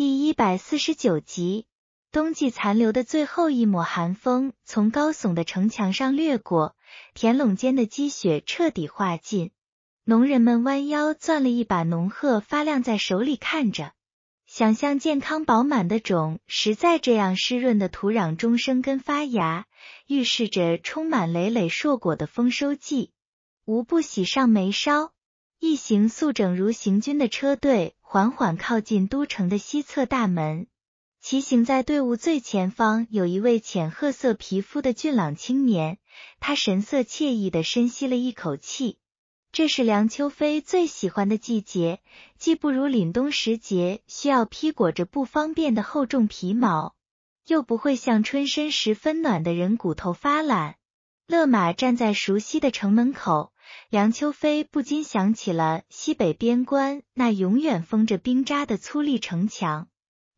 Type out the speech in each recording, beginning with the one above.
第一百四十九集，冬季残留的最后一抹寒风从高耸的城墙上掠过，田垄间的积雪彻底化尽。农人们弯腰攥了一把农赫，发亮在手里看着，想象健康饱满的种实在这样湿润的土壤中生根发芽，预示着充满累累硕果的丰收季，无不喜上眉梢。一行速整如行军的车队。缓缓靠近都城的西侧大门，骑行在队伍最前方有一位浅褐色皮肤的俊朗青年，他神色惬意地深吸了一口气。这是梁秋飞最喜欢的季节，既不如凛冬时节需要披裹着不方便的厚重皮毛，又不会像春深时分暖的人骨头发懒。勒马站在熟悉的城门口。梁秋飞不禁想起了西北边关那永远封着冰渣的粗砺城墙，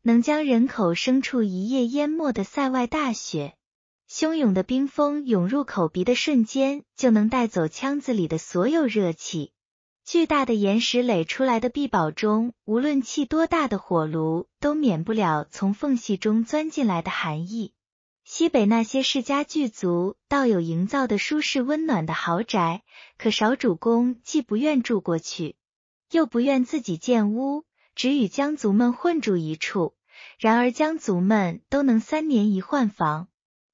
能将人口牲畜一夜淹没的塞外大雪，汹涌的冰封涌入口鼻的瞬间，就能带走腔子里的所有热气。巨大的岩石垒出来的壁堡中，无论砌多大的火炉，都免不了从缝隙中钻进来的寒意。西北那些世家巨族倒有营造的舒适温暖的豪宅，可少主公既不愿住过去，又不愿自己建屋，只与江族们混住一处。然而江族们都能三年一换房，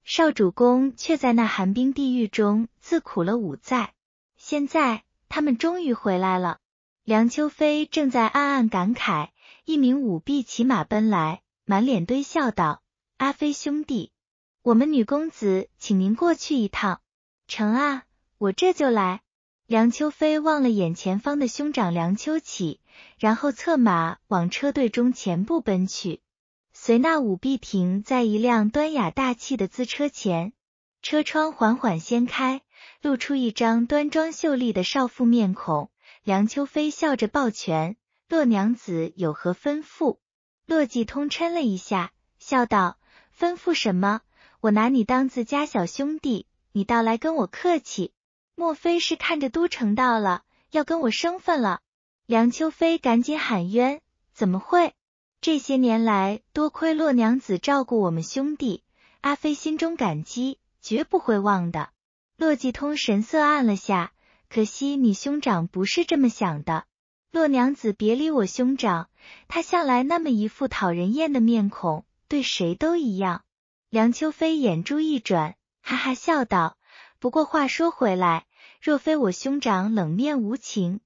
少主公却在那寒冰地狱中自苦了五载。现在他们终于回来了。梁秋飞正在暗暗感慨，一名舞弊骑马奔来，满脸堆笑道：“阿飞兄弟。”我们女公子，请您过去一趟。成啊，我这就来。梁秋飞望了眼前方的兄长梁秋起，然后策马往车队中前部奔去。随那舞弊停在一辆端雅大气的自车前，车窗缓缓掀开，露出一张端庄秀丽的少妇面孔。梁秋飞笑着抱拳：“洛娘子有何吩咐？”洛季通嗔了一下，笑道：“吩咐什么？”我拿你当自家小兄弟，你倒来跟我客气，莫非是看着都城到了，要跟我生分了？梁秋飞赶紧喊冤，怎么会？这些年来多亏洛娘子照顾我们兄弟，阿飞心中感激，绝不会忘的。洛继通神色暗了下，可惜你兄长不是这么想的。洛娘子别理我兄长，他向来那么一副讨人厌的面孔，对谁都一样。梁秋飞眼珠一转，哈哈笑道：“不过话说回来，若非我兄长冷面无情，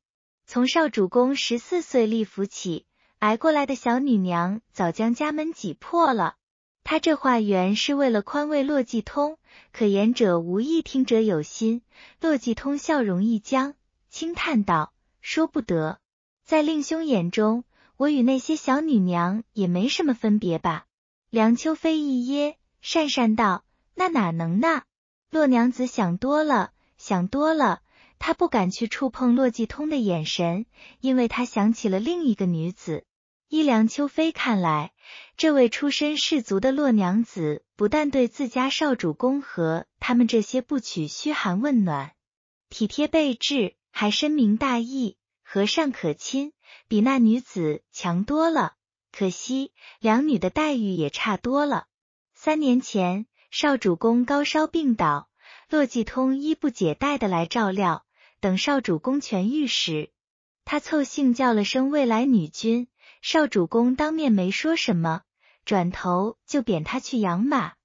从少主公十四岁立府起，挨过来的小女娘早将家门挤破了。”他这话原是为了宽慰洛继通，可言者无意，听者有心。洛继通笑容一僵，轻叹道：“说不得，在令兄眼中，我与那些小女娘也没什么分别吧？”梁秋飞一噎。讪讪道：“那哪能呢？洛娘子想多了，想多了。她不敢去触碰洛继通的眼神，因为她想起了另一个女子——伊良秋妃。看来，这位出身士族的洛娘子不但对自家少主公和他们这些不娶嘘寒问暖、体贴备至，还深明大义、和善可亲，比那女子强多了。可惜，两女的待遇也差多了。”三年前，少主公高烧病倒，洛继通衣不解带的来照料。等少主公痊愈时，他凑性叫了声未来女君，少主公当面没说什么，转头就贬他去养马，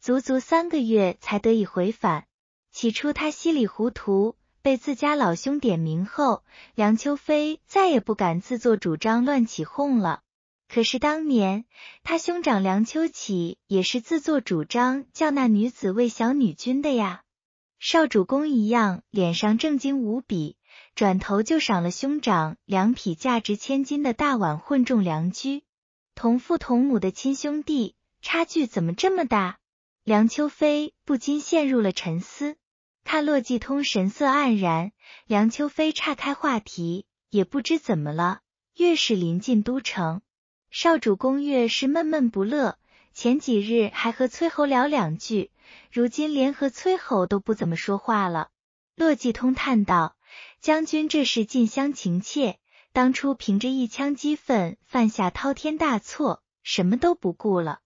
足足三个月才得以回返。起初他稀里糊涂，被自家老兄点名后，梁秋飞再也不敢自作主张乱起哄了。可是当年他兄长梁秋起也是自作主张叫那女子为小女君的呀，少主公一样脸上震惊无比，转头就赏了兄长两匹价值千金的大碗混种良驹。同父同母的亲兄弟，差距怎么这么大？梁秋飞不禁陷入了沉思。看洛继通神色黯然，梁秋飞岔开话题，也不知怎么了，越是临近都城。少主宫月是闷闷不乐，前几日还和崔侯聊两句，如今连和崔侯都不怎么说话了。洛继通叹道：“将军这是近乡情怯，当初凭着一腔激愤犯下滔天大错，什么都不顾了，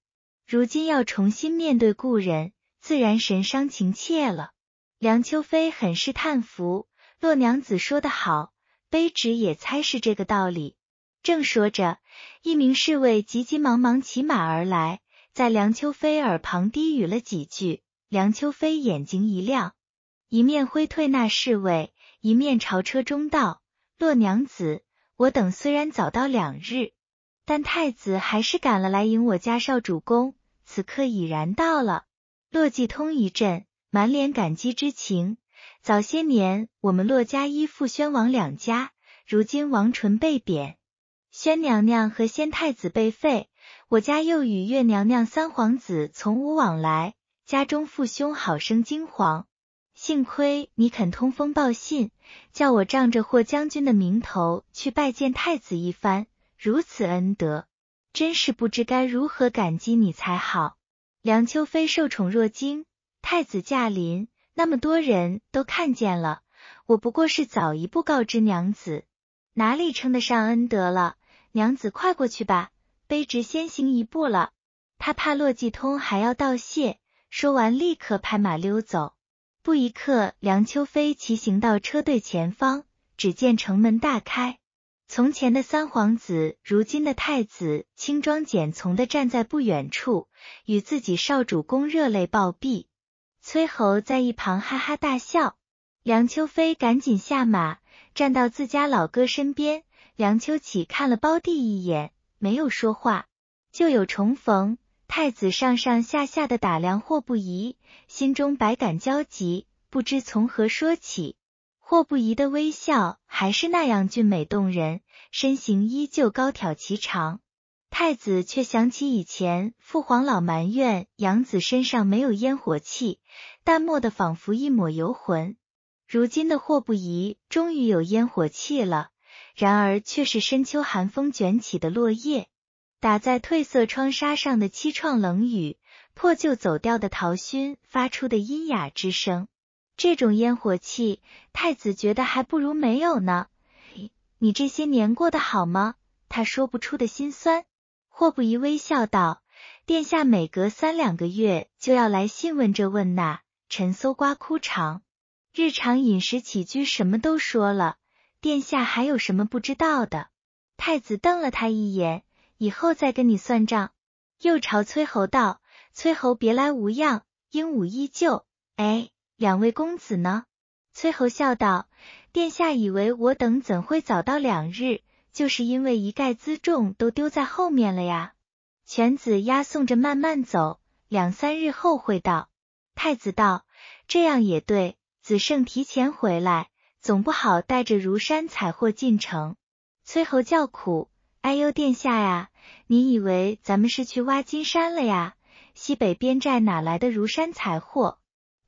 如今要重新面对故人，自然神伤情切了。”梁秋飞很是叹服，洛娘子说的好，卑职也猜是这个道理。正说着，一名侍卫急急忙忙骑马而来，在梁秋飞耳旁低语了几句。梁秋飞眼睛一亮，一面挥退那侍卫，一面朝车中道：“洛娘子，我等虽然早到两日，但太子还是赶了来迎我家少主公，此刻已然到了。”洛继通一震，满脸感激之情。早些年，我们洛家依附宣王两家，如今王纯被贬。宣娘娘和先太子被废，我家又与月娘娘、三皇子从无往来，家中父兄好生惊惶。幸亏你肯通风报信，叫我仗着霍将军的名头去拜见太子一番，如此恩德，真是不知该如何感激你才好。梁秋妃受宠若惊，太子驾临，那么多人都看见了，我不过是早一步告知娘子，哪里称得上恩德了。娘子，快过去吧，卑职先行一步了。他怕洛继通还要道谢，说完立刻拍马溜走。不一刻，梁秋飞骑行到车队前方，只见城门大开，从前的三皇子，如今的太子，轻装简从的站在不远处，与自己少主公热泪暴毙。崔侯在一旁哈哈大笑。梁秋飞赶紧下马，站到自家老哥身边。梁秋起看了胞弟一眼，没有说话。旧友重逢，太子上上下下的打量霍不疑，心中百感交集，不知从何说起。霍不疑的微笑还是那样俊美动人，身形依旧高挑颀长。太子却想起以前父皇老埋怨养子身上没有烟火气，淡漠的仿佛一抹游魂。如今的霍不疑终于有烟火气了。然而却是深秋寒风卷起的落叶，打在褪色窗纱上的凄怆冷雨，破旧走掉的桃熏发出的阴哑之声。这种烟火气，太子觉得还不如没有呢。你这些年过得好吗？他说不出的心酸。霍不疑微笑道：“殿下每隔三两个月就要来信问这问那，臣搜刮枯肠，日常饮食起居什么都说了。”殿下还有什么不知道的？太子瞪了他一眼，以后再跟你算账。又朝崔侯道：“崔侯别来无恙，鹦鹉依旧。”哎，两位公子呢？崔侯笑道：“殿下以为我等怎会早到两日？就是因为一概辎重都丢在后面了呀。”犬子押送着慢慢走，两三日后会到。太子道：“这样也对，子胜提前回来。”总不好带着如山财货进城，崔侯叫苦。哎呦，殿下呀，你以为咱们是去挖金山了呀？西北边寨哪来的如山财货？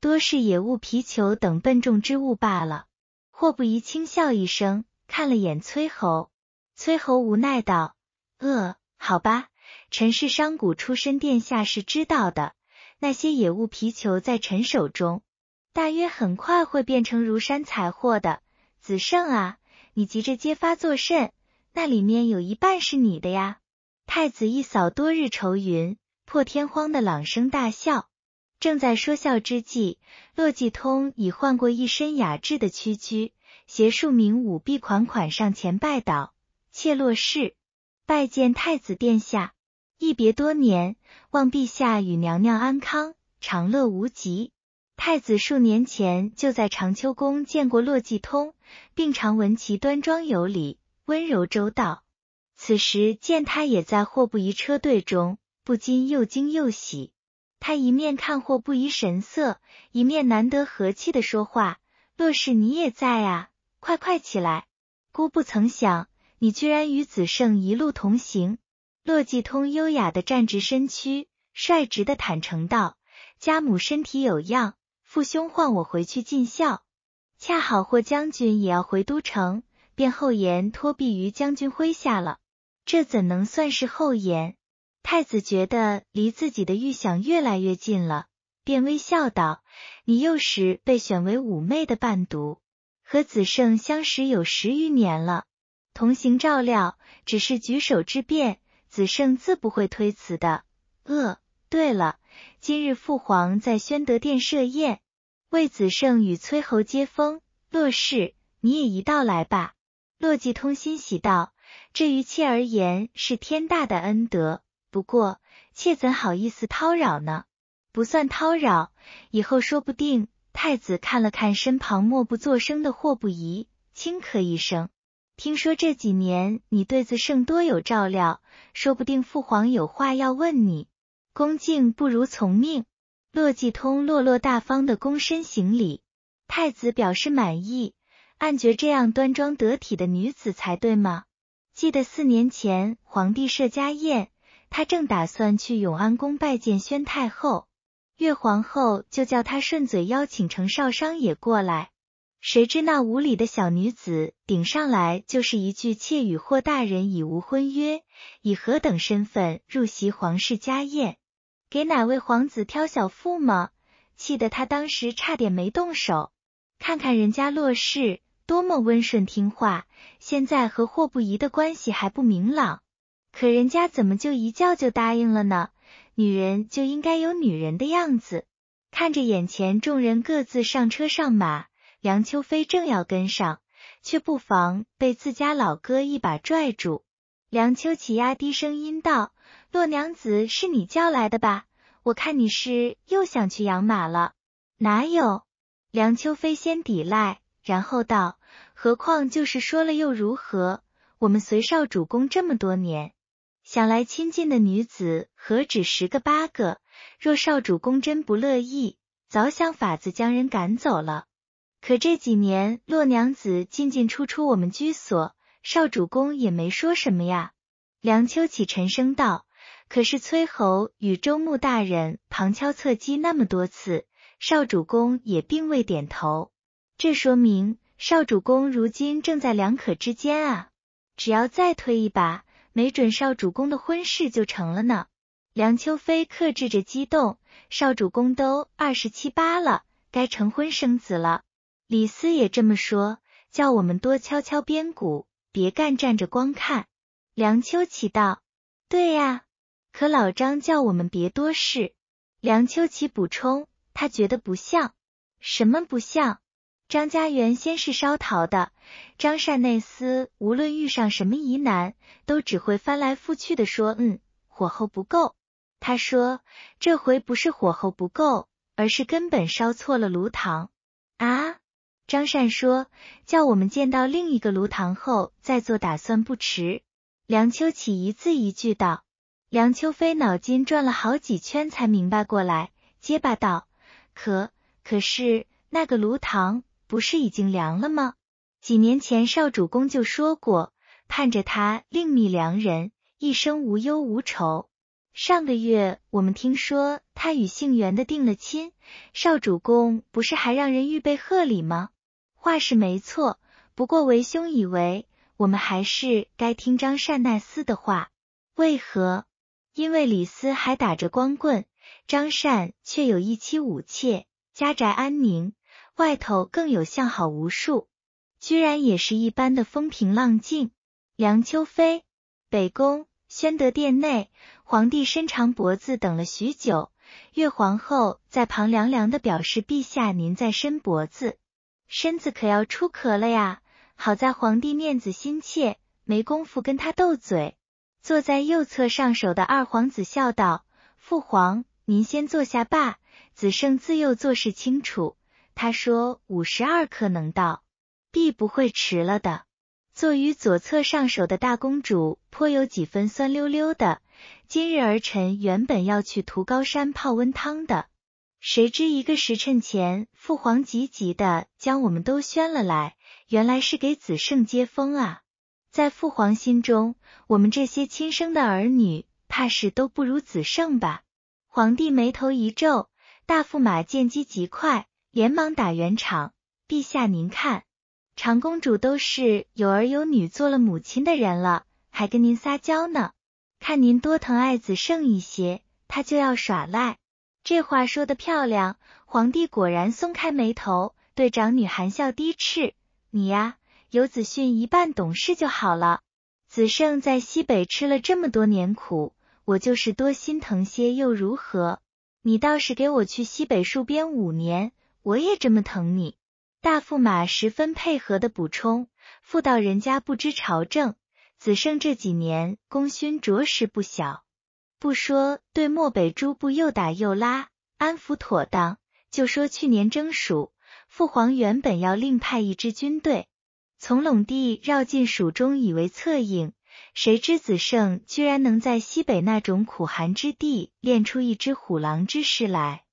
多是野物皮球等笨重之物罢了。霍不疑轻笑一声，看了眼崔侯，崔侯无奈道：“呃，好吧，陈氏商贾出身，殿下是知道的。那些野物皮球在臣手中。”大约很快会变成如山财货的子胜啊！你急着揭发作甚？那里面有一半是你的呀！太子一扫多日愁云，破天荒的朗声大笑。正在说笑之际，洛继通已换过一身雅致的屈居，携数名舞弊款款上前拜倒：“妾洛氏，拜见太子殿下。一别多年，望陛下与娘娘安康长乐无极。”太子数年前就在长秋宫见过洛继通，并常闻其端庄有礼、温柔周到。此时见他也在霍不疑车队中，不禁又惊又喜。他一面看霍不疑神色，一面难得和气的说话：“洛氏，你也在啊！快快起来。孤不曾想，你居然与子圣一路同行。”洛季通优雅的站直身躯，率直的坦诚道：“家母身体有恙。”父兄唤我回去尽孝，恰好霍将军也要回都城，便厚颜托庇于将军麾下了。这怎能算是厚颜？太子觉得离自己的预想越来越近了，便微笑道：“你幼时被选为妩媚的伴读，和子盛相识有十余年了，同行照料，只是举手之便，子盛自不会推辞的。呃，对了，今日父皇在宣德殿设宴。”魏子胜与崔侯接风，洛氏，你也一道来吧。洛继通欣喜道：“这于妾而言是天大的恩德，不过妾怎好意思叨扰呢？不算叨扰，以后说不定。”太子看了看身旁默不作声的霍不疑，轻咳一声：“听说这几年你对子胜多有照料，说不定父皇有话要问你。恭敬不如从命。”洛继通落落大方的躬身行礼，太子表示满意，暗觉这样端庄得体的女子才对吗？记得四年前皇帝设家宴，他正打算去永安宫拜见宣太后，越皇后就叫他顺嘴邀请程少商也过来，谁知那无礼的小女子顶上来就是一句：“妾与霍大人已无婚约，以何等身份入席皇室家宴？”给哪位皇子挑小妇吗？气得他当时差点没动手。看看人家洛氏多么温顺听话，现在和霍不疑的关系还不明朗，可人家怎么就一叫就答应了呢？女人就应该有女人的样子。看着眼前众人各自上车上马，梁秋飞正要跟上，却不妨被自家老哥一把拽住。梁秋起压低声音道。洛娘子是你叫来的吧？我看你是又想去养马了。哪有梁秋飞先抵赖，然后道：何况就是说了又如何？我们随少主公这么多年，想来亲近的女子何止十个八个。若少主公真不乐意，早想法子将人赶走了。可这几年洛娘子进进出出我们居所，少主公也没说什么呀。梁秋启沉声道。可是崔侯与周穆大人旁敲侧击那么多次，少主公也并未点头，这说明少主公如今正在两可之间啊。只要再推一把，没准少主公的婚事就成了呢。梁秋飞克制着激动，少主公都二十七八了，该成婚生子了。李斯也这么说，叫我们多敲敲边鼓，别干站着光看。梁秋起道：“对呀。”可老张叫我们别多事。梁秋琪补充，他觉得不像。什么不像？张家元先是烧陶的，张善那厮无论遇上什么疑难，都只会翻来覆去的说：“嗯，火候不够。”他说这回不是火候不够，而是根本烧错了炉膛。啊！张善说，叫我们见到另一个炉膛后再做打算不迟。梁秋启一字一句道。梁秋飞脑筋转了好几圈才明白过来，结巴道：“可可是那个炉膛不是已经凉了吗？几年前少主公就说过，盼着他另觅良人，一生无忧无愁。上个月我们听说他与姓袁的定了亲，少主公不是还让人预备贺礼吗？话是没错，不过为兄以为我们还是该听张善奈斯的话，为何？”因为李斯还打着光棍，张善却有一妻五妾，家宅安宁，外头更有相好无数，居然也是一般的风平浪静。梁秋飞，北宫宣德殿内，皇帝伸长脖子等了许久，越皇后在旁凉凉的表示：“陛下，您在伸脖子，身子可要出壳了呀！”好在皇帝面子心切，没工夫跟他斗嘴。坐在右侧上首的二皇子笑道：“父皇，您先坐下罢。子圣自幼做事清楚，他说五十二刻能到，必不会迟了的。”坐于左侧上首的大公主颇有几分酸溜溜的。今日儿臣原本要去涂高山泡温汤的，谁知一个时辰前，父皇急急的将我们都宣了来，原来是给子圣接风啊。在父皇心中，我们这些亲生的儿女，怕是都不如子胜吧？皇帝眉头一皱，大驸马见机极快，连忙打圆场。陛下您看，长公主都是有儿有女做了母亲的人了，还跟您撒娇呢，看您多疼爱子胜一些，他就要耍赖。这话说的漂亮，皇帝果然松开眉头，对长女含笑低斥：“你呀。”游子训一半懂事就好了。子胜在西北吃了这么多年苦，我就是多心疼些又如何？你倒是给我去西北戍边五年，我也这么疼你。大驸马十分配合的补充：“富道人家不知朝政，子胜这几年功勋着实不小。不说对漠北诸部又打又拉，安抚妥当，就说去年征蜀，父皇原本要另派一支军队。”从陇地绕进蜀中，以为策应。谁知子胜居然能在西北那种苦寒之地练出一支虎狼之师来，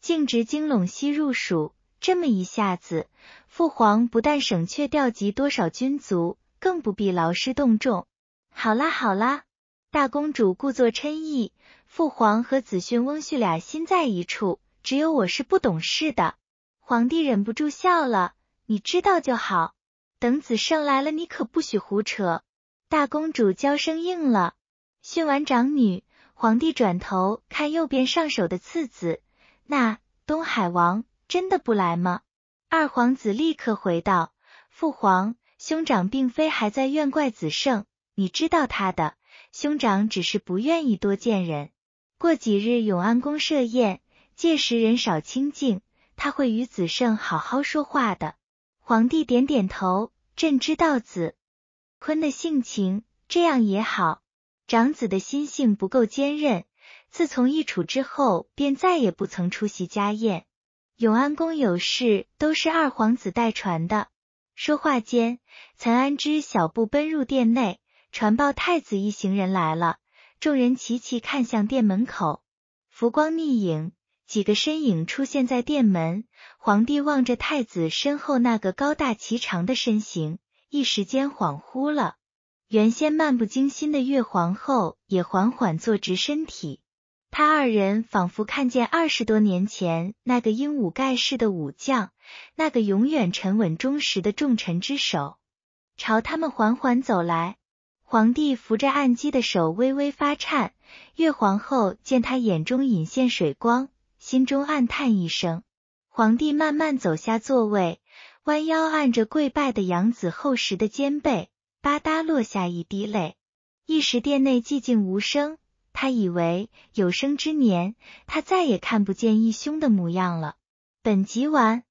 径直经陇西入蜀。这么一下子，父皇不但省却调集多少军卒，更不必劳师动众。好啦，好啦，大公主故作嗔意，父皇和子勋翁婿俩心在一处，只有我是不懂事的。皇帝忍不住笑了，你知道就好。等子胜来了，你可不许胡扯！大公主娇声应了。训完长女，皇帝转头看右边上手的次子，那东海王真的不来吗？二皇子立刻回道：“父皇，兄长并非还在怨怪子胜，你知道他的兄长只是不愿意多见人。过几日永安宫设宴，届时人少清静，他会与子胜好好说话的。”皇帝点点头，朕知道子坤的性情，这样也好。长子的心性不够坚韧，自从易楚之后，便再也不曾出席家宴。永安宫有事，都是二皇子代传的。说话间，岑安之小步奔入殿内，传报太子一行人来了。众人齐齐看向殿门口，浮光逆影。几个身影出现在殿门。皇帝望着太子身后那个高大颀长的身形，一时间恍惚了。原先漫不经心的越皇后也缓缓坐直身体。他二人仿佛看见二十多年前那个英武盖世的武将，那个永远沉稳忠实的重臣之首，朝他们缓缓走来。皇帝扶着案几的手微微发颤。越皇后见他眼中隐现水光。心中暗叹一声，皇帝慢慢走下座位，弯腰按着跪拜的养子厚实的肩背，吧嗒落下一滴泪。一时殿内寂静无声。他以为有生之年，他再也看不见义兄的模样了。本集完。